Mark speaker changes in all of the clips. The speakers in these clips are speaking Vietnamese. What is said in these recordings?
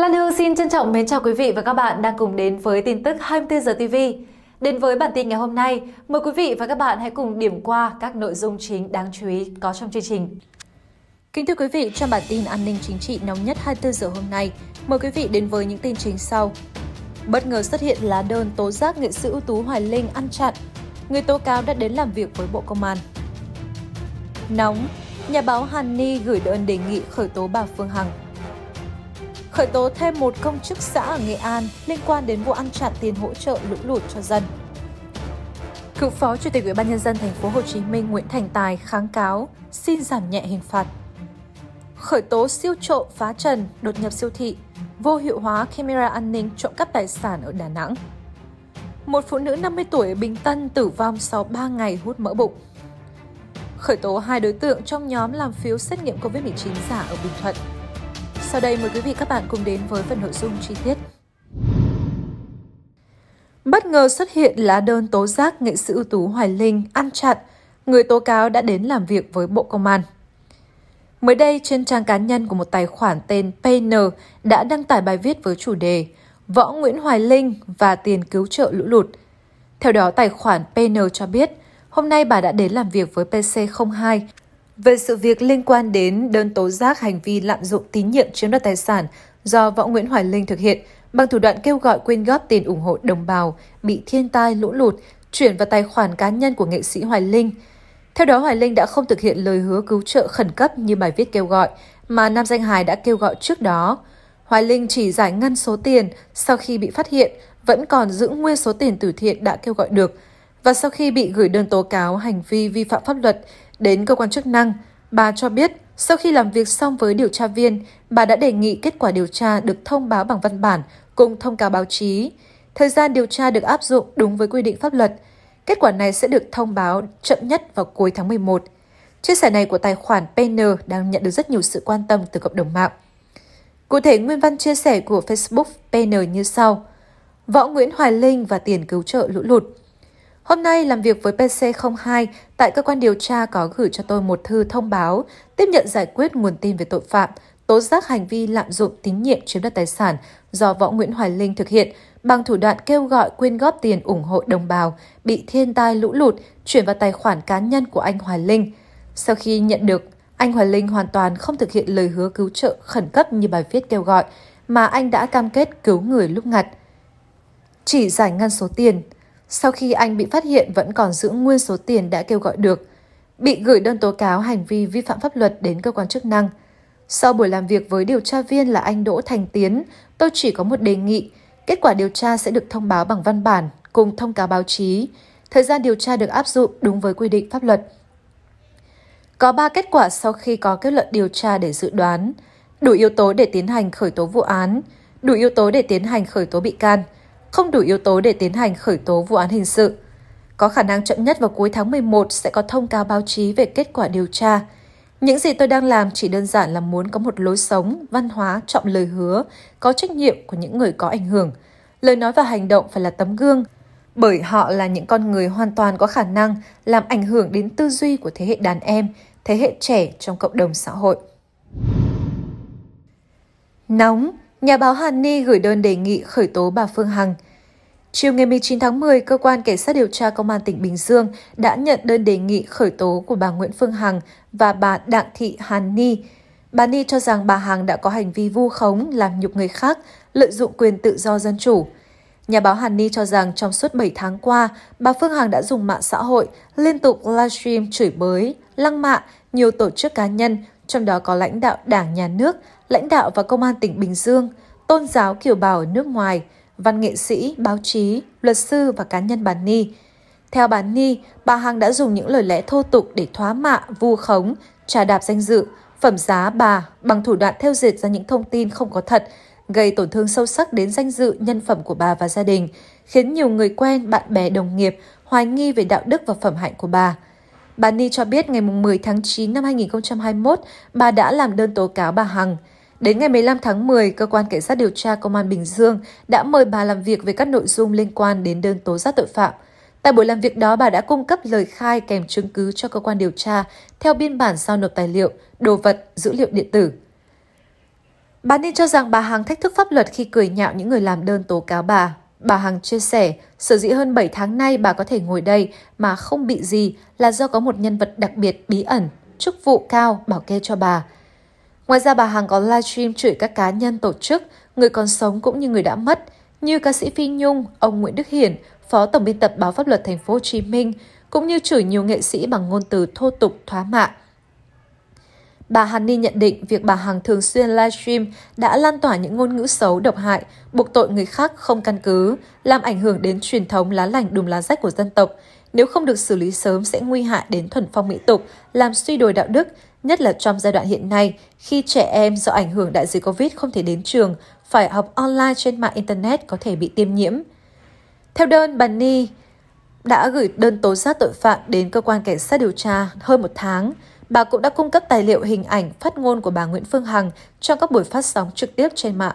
Speaker 1: Lan Hương xin trân trọng mến chào quý vị và các bạn đang cùng đến với tin tức 24 giờ TV. Đến với bản tin ngày hôm nay, mời quý vị và các bạn hãy cùng điểm qua các nội dung chính đáng chú ý có trong chương trình. Kính thưa quý vị, trong bản tin an ninh chính trị nóng nhất 24 giờ hôm nay, mời quý vị đến với những tin chính sau. Bất ngờ xuất hiện lá đơn tố giác nghệ sĩ ưu tú Hoài Linh ăn chặn. Người tố cáo đã đến làm việc với Bộ Công an. Nóng, nhà báo Hàn Ni gửi đơn đề nghị khởi tố bà Phương Hằng khởi tố thêm một công chức xã ở Nghệ An liên quan đến vụ ăn chặn tiền hỗ trợ lũ lụt cho dân. Cựu Phó Chủ tịch Ủy ban nhân dân thành phố Hồ Chí Minh Nguyễn Thành Tài kháng cáo xin giảm nhẹ hình phạt. Khởi tố siêu trộm phá trần, đột nhập siêu thị, vô hiệu hóa camera an ninh trộm cắp tài sản ở Đà Nẵng. Một phụ nữ 50 tuổi ở Bình Tân tử vong sau 3 ngày hút mỡ bụng. Khởi tố hai đối tượng trong nhóm làm phiếu xét nghiệm COVID-19 giả ở Bình Thuận. Sau đây mời quý vị các bạn cùng đến với phần nội dung chi tiết. Bất ngờ xuất hiện lá đơn tố giác nghệ sĩ ưu tú Hoài Linh ăn chặn, người tố cáo đã đến làm việc với Bộ Công an. Mới đây, trên trang cá nhân của một tài khoản tên PN đã đăng tải bài viết với chủ đề Võ Nguyễn Hoài Linh và tiền cứu trợ lũ lụt. Theo đó, tài khoản PN cho biết, hôm nay bà đã đến làm việc với PC02, về sự việc liên quan đến đơn tố giác hành vi lạm dụng tín nhiệm chiếm đoạt tài sản do võ Nguyễn Hoài Linh thực hiện bằng thủ đoạn kêu gọi quyên góp tiền ủng hộ đồng bào bị thiên tai lũ lụt chuyển vào tài khoản cá nhân của nghệ sĩ Hoài Linh. Theo đó, Hoài Linh đã không thực hiện lời hứa cứu trợ khẩn cấp như bài viết kêu gọi mà nam danh hài đã kêu gọi trước đó. Hoài Linh chỉ giải ngân số tiền sau khi bị phát hiện vẫn còn giữ nguyên số tiền từ thiện đã kêu gọi được. Và sau khi bị gửi đơn tố cáo hành vi vi phạm pháp luật, Đến cơ quan chức năng, bà cho biết sau khi làm việc xong với điều tra viên, bà đã đề nghị kết quả điều tra được thông báo bằng văn bản cùng thông cáo báo chí. Thời gian điều tra được áp dụng đúng với quy định pháp luật. Kết quả này sẽ được thông báo chậm nhất vào cuối tháng 11. Chia sẻ này của tài khoản PN đang nhận được rất nhiều sự quan tâm từ cộng đồng mạng. Cụ thể, nguyên văn chia sẻ của Facebook PN như sau. Võ Nguyễn Hoài Linh và tiền cứu trợ lũ lụt. Hôm nay làm việc với PC02 tại cơ quan điều tra có gửi cho tôi một thư thông báo tiếp nhận giải quyết nguồn tin về tội phạm, tố giác hành vi lạm dụng tín nhiệm chiếm đoạt tài sản do võ Nguyễn Hoài Linh thực hiện bằng thủ đoạn kêu gọi quyên góp tiền ủng hộ đồng bào bị thiên tai lũ lụt chuyển vào tài khoản cá nhân của anh Hoài Linh. Sau khi nhận được, anh Hoài Linh hoàn toàn không thực hiện lời hứa cứu trợ khẩn cấp như bài viết kêu gọi mà anh đã cam kết cứu người lúc ngặt. Chỉ giải ngân số tiền sau khi anh bị phát hiện vẫn còn giữ nguyên số tiền đã kêu gọi được, bị gửi đơn tố cáo hành vi vi phạm pháp luật đến cơ quan chức năng. Sau buổi làm việc với điều tra viên là anh Đỗ Thành Tiến, tôi chỉ có một đề nghị, kết quả điều tra sẽ được thông báo bằng văn bản cùng thông cáo báo chí. Thời gian điều tra được áp dụng đúng với quy định pháp luật. Có 3 kết quả sau khi có kết luận điều tra để dự đoán, đủ yếu tố để tiến hành khởi tố vụ án, đủ yếu tố để tiến hành khởi tố bị can – không đủ yếu tố để tiến hành khởi tố vụ án hình sự. Có khả năng chậm nhất vào cuối tháng 11 sẽ có thông cáo báo chí về kết quả điều tra. Những gì tôi đang làm chỉ đơn giản là muốn có một lối sống, văn hóa, trọng lời hứa, có trách nhiệm của những người có ảnh hưởng. Lời nói và hành động phải là tấm gương, bởi họ là những con người hoàn toàn có khả năng làm ảnh hưởng đến tư duy của thế hệ đàn em, thế hệ trẻ trong cộng đồng xã hội. Nóng, Nhà báo Hàn Ni gửi đơn đề nghị khởi tố bà Phương Hằng. Chiều ngày 19 tháng 10, cơ quan cảnh sát điều tra công an tỉnh Bình Dương đã nhận đơn đề nghị khởi tố của bà Nguyễn Phương Hằng và bà Đặng Thị Hàn Ni. Bà Ni cho rằng bà Hằng đã có hành vi vu khống, làm nhục người khác, lợi dụng quyền tự do dân chủ. Nhà báo Hàn Ni cho rằng trong suốt 7 tháng qua, bà Phương Hằng đã dùng mạng xã hội liên tục livestream chửi bới, lăng mạ nhiều tổ chức cá nhân, trong đó có lãnh đạo đảng nhà nước, lãnh đạo và công an tỉnh Bình Dương, tôn giáo kiều bào ở nước ngoài, văn nghệ sĩ, báo chí, luật sư và cá nhân bà Ni. Theo bà Ni, bà Hằng đã dùng những lời lẽ thô tục để thoá mạ, vu khống, trà đạp danh dự, phẩm giá bà bằng thủ đoạn theo dệt ra những thông tin không có thật, gây tổn thương sâu sắc đến danh dự, nhân phẩm của bà và gia đình, khiến nhiều người quen, bạn bè, đồng nghiệp hoài nghi về đạo đức và phẩm hạnh của bà. Bà Ni cho biết ngày 10 tháng 9 năm 2021, bà đã làm đơn tố cáo bà Hằng. Đến ngày 15 tháng 10, Cơ quan Cảnh sát điều tra Công an Bình Dương đã mời bà làm việc về các nội dung liên quan đến đơn tố giác tội phạm. Tại buổi làm việc đó, bà đã cung cấp lời khai kèm chứng cứ cho cơ quan điều tra theo biên bản sao nộp tài liệu, đồ vật, dữ liệu điện tử. Bà Ninh cho rằng bà Hằng thách thức pháp luật khi cười nhạo những người làm đơn tố cáo bà. Bà Hằng chia sẻ, sở dĩ hơn 7 tháng nay bà có thể ngồi đây mà không bị gì là do có một nhân vật đặc biệt bí ẩn, chức vụ cao bảo kê cho bà. Ngoài ra bà Hằng có livestream chửi các cá nhân tổ chức, người còn sống cũng như người đã mất, như ca sĩ Phi Nhung, ông Nguyễn Đức Hiển, phó tổng biên tập báo pháp luật thành phố Hồ Chí Minh, cũng như chửi nhiều nghệ sĩ bằng ngôn từ thô tục thoá mạ. Bà Hàn Ni nhận định việc bà Hằng thường xuyên livestream đã lan tỏa những ngôn ngữ xấu độc hại, buộc tội người khác không căn cứ, làm ảnh hưởng đến truyền thống lá lành đùm lá rách của dân tộc. Nếu không được xử lý sớm sẽ nguy hại đến thuần phong mỹ tục, làm suy đồi đạo đức, nhất là trong giai đoạn hiện nay khi trẻ em do ảnh hưởng đại dịch Covid không thể đến trường, phải học online trên mạng Internet có thể bị tiêm nhiễm. Theo đơn, bà Ni đã gửi đơn tố giác tội phạm đến cơ quan cảnh sát điều tra hơn một tháng bà cũng đã cung cấp tài liệu hình ảnh phát ngôn của bà Nguyễn Phương Hằng trong các buổi phát sóng trực tiếp trên mạng.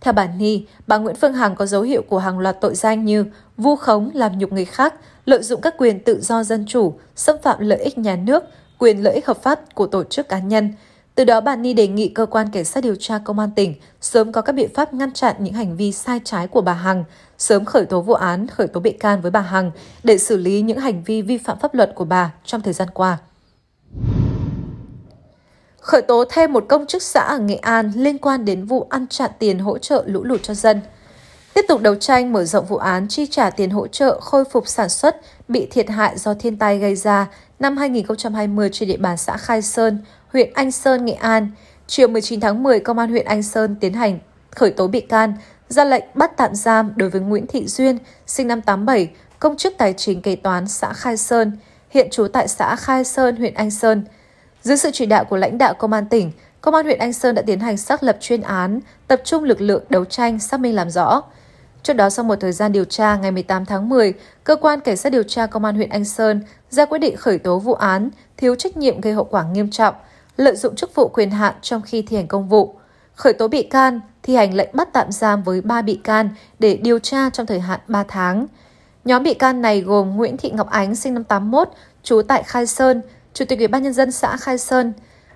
Speaker 1: Theo bản Ni, bà Nguyễn Phương Hằng có dấu hiệu của hàng loạt tội danh như vu khống, làm nhục người khác, lợi dụng các quyền tự do dân chủ, xâm phạm lợi ích nhà nước, quyền lợi ích hợp pháp của tổ chức cá nhân. Từ đó, bà Ni đề nghị cơ quan cảnh sát điều tra công an tỉnh sớm có các biện pháp ngăn chặn những hành vi sai trái của bà Hằng, sớm khởi tố vụ án, khởi tố bị can với bà Hằng để xử lý những hành vi vi phạm pháp luật của bà trong thời gian qua khởi tố thêm một công chức xã ở Nghệ An liên quan đến vụ ăn chặn tiền hỗ trợ lũ lụt cho dân. Tiếp tục đấu tranh mở rộng vụ án chi trả tiền hỗ trợ khôi phục sản xuất bị thiệt hại do thiên tai gây ra năm 2020 trên địa bàn xã Khai Sơn, huyện Anh Sơn, Nghệ An. Chiều 19 tháng 10, Công an huyện Anh Sơn tiến hành khởi tố bị can, ra lệnh bắt tạm giam đối với Nguyễn Thị Duyên, sinh năm 87, công chức tài chính kế toán xã Khai Sơn, hiện trú tại xã Khai Sơn, huyện Anh Sơn – dưới sự chỉ đạo của lãnh đạo công an tỉnh, công an huyện Anh Sơn đã tiến hành xác lập chuyên án, tập trung lực lượng đấu tranh xác minh làm rõ. Trước đó sau một thời gian điều tra ngày 18 tháng 10, cơ quan cảnh sát điều tra công an huyện Anh Sơn ra quyết định khởi tố vụ án thiếu trách nhiệm gây hậu quả nghiêm trọng, lợi dụng chức vụ quyền hạn trong khi thi hành công vụ, khởi tố bị can, thi hành lệnh bắt tạm giam với 3 bị can để điều tra trong thời hạn 3 tháng. Nhóm bị can này gồm Nguyễn Thị Ngọc Ánh sinh năm 81, trú tại Khai Sơn, Chủ tịch Ủy ban nhân dân xã Khai Sơn,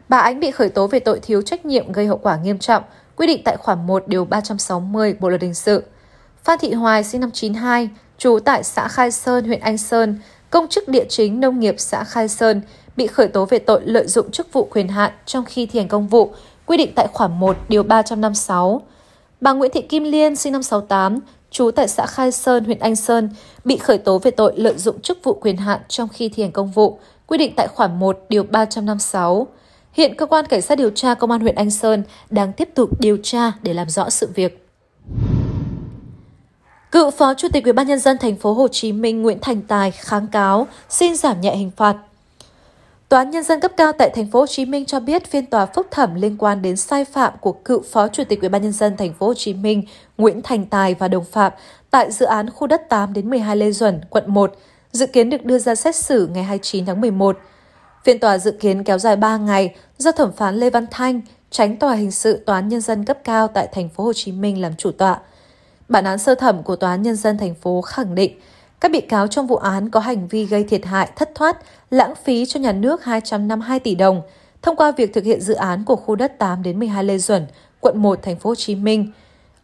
Speaker 1: bà Ánh bị khởi tố về tội thiếu trách nhiệm gây hậu quả nghiêm trọng, quy định tại khoản 1 điều 360 Bộ luật hình sự. Phan Thị Hoài sinh năm 92, trú tại xã Khai Sơn, huyện Anh Sơn, công chức địa chính nông nghiệp xã Khai Sơn, bị khởi tố về tội lợi dụng chức vụ quyền hạn trong khi thi hành công vụ, quy định tại khoản 1 điều 356. Bà Nguyễn Thị Kim Liên sinh năm 68, trú tại xã Khai Sơn, huyện Anh Sơn, bị khởi tố về tội lợi dụng chức vụ quyền hạn trong khi thi hành công vụ, quy định tại khoản 1 điều 356. Hiện cơ quan cảnh sát điều tra công an huyện Anh Sơn đang tiếp tục điều tra để làm rõ sự việc. Cựu Phó Chủ tịch Ủy ban nhân dân thành phố Hồ Chí Minh Nguyễn Thành Tài kháng cáo xin giảm nhẹ hình phạt. Tòa án nhân dân cấp cao tại thành phố Hồ Chí Minh cho biết phiên tòa phúc thẩm liên quan đến sai phạm của cựu Phó Chủ tịch Ủy ban nhân dân thành phố Hồ Chí Minh Nguyễn Thành Tài và đồng phạm tại dự án khu đất 8 đến 12 Lê Duẩn, quận 1 dự kiến được đưa ra xét xử ngày 29 tháng 11. Phiên tòa dự kiến kéo dài 3 ngày do thẩm phán Lê Văn Thanh, tránh tòa hình sự tòa án nhân dân cấp cao tại thành phố Hồ Chí Minh làm chủ tọa. Bản án sơ thẩm của tòa án nhân dân thành phố khẳng định các bị cáo trong vụ án có hành vi gây thiệt hại, thất thoát, lãng phí cho nhà nước 252 tỷ đồng thông qua việc thực hiện dự án của khu đất 8 đến 12 Lê Duẩn, quận 1 thành phố Hồ Chí Minh.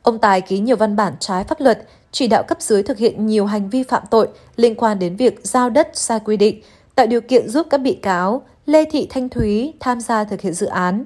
Speaker 1: Ông Tài ký nhiều văn bản trái pháp luật chỉ đạo cấp dưới thực hiện nhiều hành vi phạm tội liên quan đến việc giao đất sai quy định, tạo điều kiện giúp các bị cáo Lê Thị Thanh Thúy tham gia thực hiện dự án.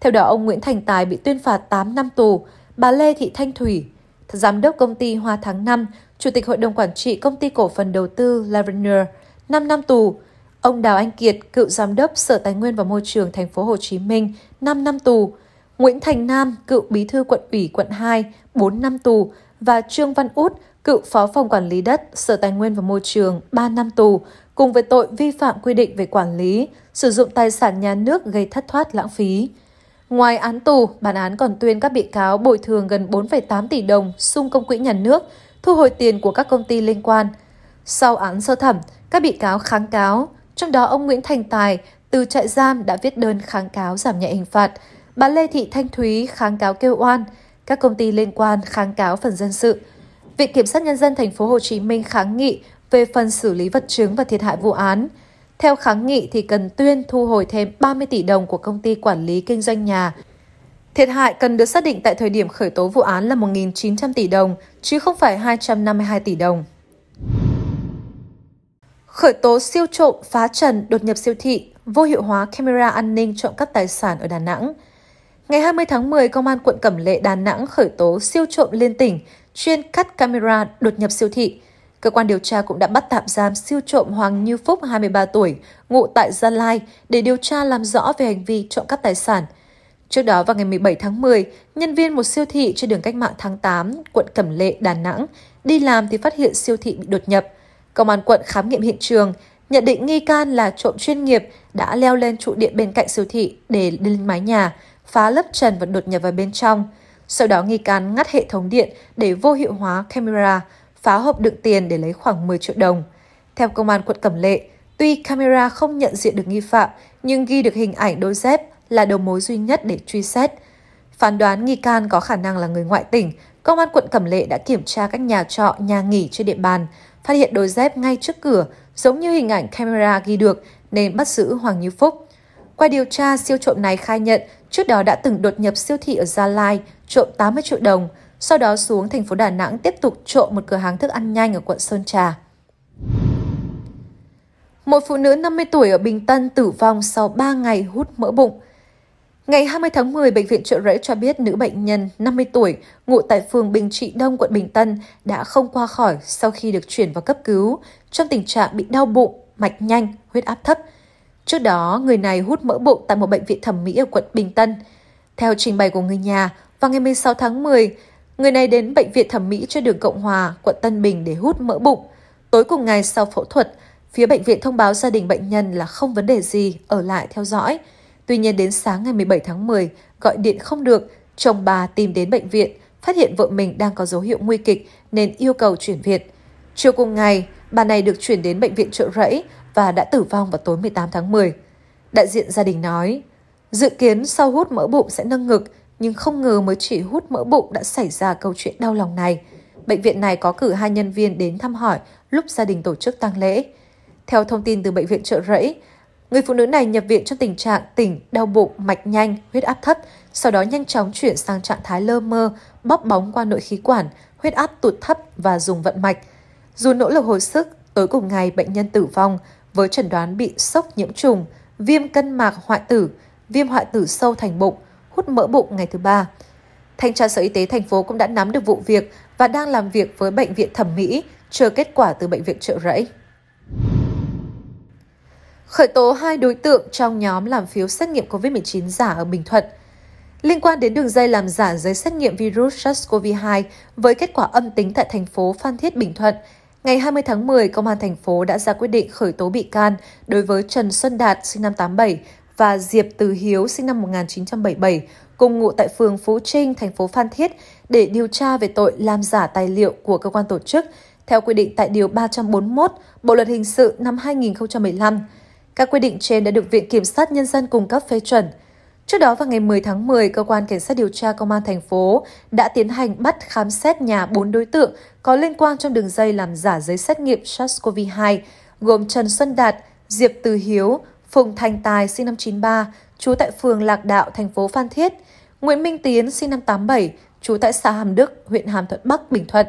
Speaker 1: Theo đó, ông Nguyễn Thành Tài bị tuyên phạt 8 năm tù, bà Lê Thị Thanh Thủy, giám đốc công ty Hoa Tháng 5, chủ tịch hội đồng quản trị công ty cổ phần đầu tư Lavender, 5 năm tù. Ông Đào Anh Kiệt, cựu giám đốc Sở Tài nguyên và Môi trường thành phố Hồ Chí Minh, 5 năm tù. Nguyễn Thành Nam, cựu bí thư quận ủy quận 2, 4 năm tù và Trương Văn Út, cựu Phó phòng Quản lý đất, Sở Tài nguyên và Môi trường 3 năm tù, cùng với tội vi phạm quy định về quản lý, sử dụng tài sản nhà nước gây thất thoát lãng phí. Ngoài án tù, bản án còn tuyên các bị cáo bồi thường gần 4,8 tỷ đồng xung công quỹ nhà nước, thu hồi tiền của các công ty liên quan. Sau án sơ thẩm, các bị cáo kháng cáo, trong đó ông Nguyễn Thành Tài từ trại giam đã viết đơn kháng cáo giảm nhẹ hình phạt. Bà Lê Thị Thanh Thúy kháng cáo kêu oan, các công ty liên quan kháng cáo phần dân sự. Viện Kiểm sát Nhân dân Thành phố Hồ Chí Minh kháng nghị về phần xử lý vật chứng và thiệt hại vụ án. Theo kháng nghị thì cần tuyên thu hồi thêm 30 tỷ đồng của công ty quản lý kinh doanh nhà. Thiệt hại cần được xác định tại thời điểm khởi tố vụ án là 1.900 tỷ đồng, chứ không phải 252 tỷ đồng. Khởi tố siêu trộm phá trần đột nhập siêu thị, vô hiệu hóa camera an ninh trộm cắp tài sản ở Đà Nẵng – Ngày 20 tháng 10, Công an quận Cẩm Lệ Đà Nẵng khởi tố siêu trộm liên tỉnh, chuyên cắt camera đột nhập siêu thị. Cơ quan điều tra cũng đã bắt tạm giam siêu trộm Hoàng Như Phúc 23 tuổi, ngụ tại Gia Lai để điều tra làm rõ về hành vi trộm cắp tài sản. Trước đó vào ngày 17 tháng 10, nhân viên một siêu thị trên đường Cách mạng tháng 8, quận Cẩm Lệ, Đà Nẵng đi làm thì phát hiện siêu thị bị đột nhập. Công an quận khám nghiệm hiện trường, nhận định nghi can là trộm chuyên nghiệp đã leo lên trụ điện bên cạnh siêu thị để lên mái nhà, phá lớp trần và đột nhập vào bên trong. Sau đó nghi can ngắt hệ thống điện để vô hiệu hóa camera, phá hộp đựng tiền để lấy khoảng 10 triệu đồng. Theo công an quận Cẩm Lệ, tuy camera không nhận diện được nghi phạm, nhưng ghi được hình ảnh đôi dép là đầu mối duy nhất để truy xét. Phán đoán nghi can có khả năng là người ngoại tỉnh, công an quận Cẩm Lệ đã kiểm tra các nhà trọ, nhà nghỉ trên địa bàn, phát hiện đôi dép ngay trước cửa, giống như hình ảnh camera ghi được nên bắt giữ Hoàng Như Phúc. Qua điều tra, siêu trộm này khai nhận Trước đó đã từng đột nhập siêu thị ở Gia Lai, trộm 80 triệu đồng, sau đó xuống thành phố Đà Nẵng tiếp tục trộm một cửa hàng thức ăn nhanh ở quận Sơn Trà. Một phụ nữ 50 tuổi ở Bình Tân tử vong sau 3 ngày hút mỡ bụng. Ngày 20 tháng 10, Bệnh viện Trợ Rẫy cho biết nữ bệnh nhân 50 tuổi, ngụ tại phường Bình Trị Đông, quận Bình Tân, đã không qua khỏi sau khi được chuyển vào cấp cứu, trong tình trạng bị đau bụng, mạch nhanh, huyết áp thấp – Trước đó, người này hút mỡ bụng tại một bệnh viện thẩm mỹ ở quận Bình Tân. Theo trình bày của người nhà, vào ngày 16 tháng 10, người này đến bệnh viện thẩm mỹ trên đường Cộng Hòa, quận Tân Bình để hút mỡ bụng. Tối cùng ngày sau phẫu thuật, phía bệnh viện thông báo gia đình bệnh nhân là không vấn đề gì, ở lại theo dõi. Tuy nhiên đến sáng ngày 17 tháng 10, gọi điện không được, chồng bà tìm đến bệnh viện, phát hiện vợ mình đang có dấu hiệu nguy kịch nên yêu cầu chuyển viện. Chiều cùng ngày, bà này được chuyển đến bệnh viện trợ rẫy và đã tử vong vào tối 18 tháng 10. Đại diện gia đình nói, dự kiến sau hút mỡ bụng sẽ nâng ngực, nhưng không ngờ mới chỉ hút mỡ bụng đã xảy ra câu chuyện đau lòng này. Bệnh viện này có cử hai nhân viên đến thăm hỏi lúc gia đình tổ chức tang lễ. Theo thông tin từ bệnh viện trợ rẫy, người phụ nữ này nhập viện trong tình trạng tỉnh đau bụng, mạch nhanh, huyết áp thấp, sau đó nhanh chóng chuyển sang trạng thái lơ mơ, bóp bóng qua nội khí quản, huyết áp tụt thấp và dùng vận mạch. Dù nỗ lực hồi sức, tối cùng ngày bệnh nhân tử vong với chẩn đoán bị sốc nhiễm trùng, viêm cân mạc hoại tử, viêm hoại tử sâu thành bụng, hút mỡ bụng ngày thứ ba. Thanh tra Sở Y tế thành phố cũng đã nắm được vụ việc và đang làm việc với bệnh viện thẩm mỹ chờ kết quả từ bệnh viện Trợ Rẫy. Khởi tố hai đối tượng trong nhóm làm phiếu xét nghiệm COVID-19 giả ở Bình Thuận. Liên quan đến đường dây làm giả giấy xét nghiệm virus SARS-CoV-2 với kết quả âm tính tại thành phố Phan Thiết, Bình Thuận, Ngày 20 tháng 10, Công an thành phố đã ra quyết định khởi tố bị can đối với Trần Xuân Đạt sinh năm 87 và Diệp Từ Hiếu sinh năm 1977 cùng ngụ tại phường Phú Trinh, thành phố Phan Thiết để điều tra về tội làm giả tài liệu của cơ quan tổ chức theo quy định tại Điều 341 Bộ Luật Hình sự năm 2015. Các quy định trên đã được Viện Kiểm sát Nhân dân cung cấp phê chuẩn. Trước đó vào ngày 10 tháng 10, cơ quan cảnh sát điều tra công an thành phố đã tiến hành bắt khám xét nhà 4 đối tượng có liên quan trong đường dây làm giả giấy xét nghiệm SARS-CoV-2 gồm Trần Xuân Đạt, Diệp Từ Hiếu, Phùng Thành Tài sinh năm 93, trú tại phường Lạc Đạo, thành phố Phan Thiết, Nguyễn Minh Tiến sinh năm 87, trú tại xã Hàm Đức, huyện Hàm Thuận Bắc, Bình Thuận.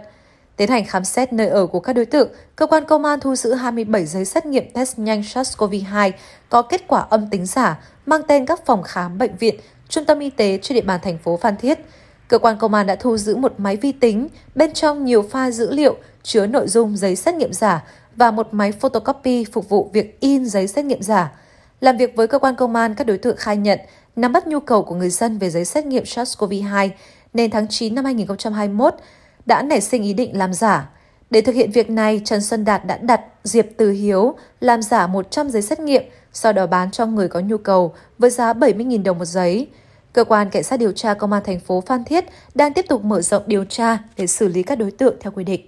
Speaker 1: Tiến hành khám xét nơi ở của các đối tượng, cơ quan công an thu giữ 27 giấy xét nghiệm test nhanh SARS-CoV-2 có kết quả âm tính giả mang tên các phòng khám, bệnh viện, trung tâm y tế trên địa bàn thành phố Phan Thiết. Cơ quan công an đã thu giữ một máy vi tính, bên trong nhiều pha dữ liệu chứa nội dung giấy xét nghiệm giả và một máy photocopy phục vụ việc in giấy xét nghiệm giả. Làm việc với cơ quan công an, các đối tượng khai nhận nắm bắt nhu cầu của người dân về giấy xét nghiệm SARS-CoV-2 nên tháng 9 năm 2021 đã nảy sinh ý định làm giả. Để thực hiện việc này, Trần Xuân Đạt đã đặt Diệp Từ Hiếu làm giả 100 giấy xét nghiệm sau đó bán cho người có nhu cầu với giá 70.000 đồng một giấy. Cơ quan Cảnh sát điều tra Công an thành phố Phan Thiết đang tiếp tục mở rộng điều tra để xử lý các đối tượng theo quy định.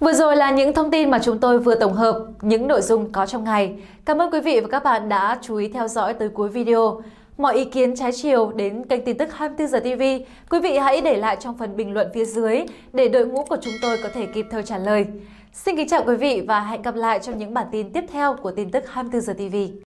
Speaker 1: Vừa rồi là những thông tin mà chúng tôi vừa tổng hợp, những nội dung có trong ngày. Cảm ơn quý vị và các bạn đã chú ý theo dõi tới cuối video. Mọi ý kiến trái chiều đến kênh tin tức 24 giờ TV, quý vị hãy để lại trong phần bình luận phía dưới để đội ngũ của chúng tôi có thể kịp thời trả lời. Xin kính chào quý vị và hẹn gặp lại trong những bản tin tiếp theo của tin tức 24 giờ TV.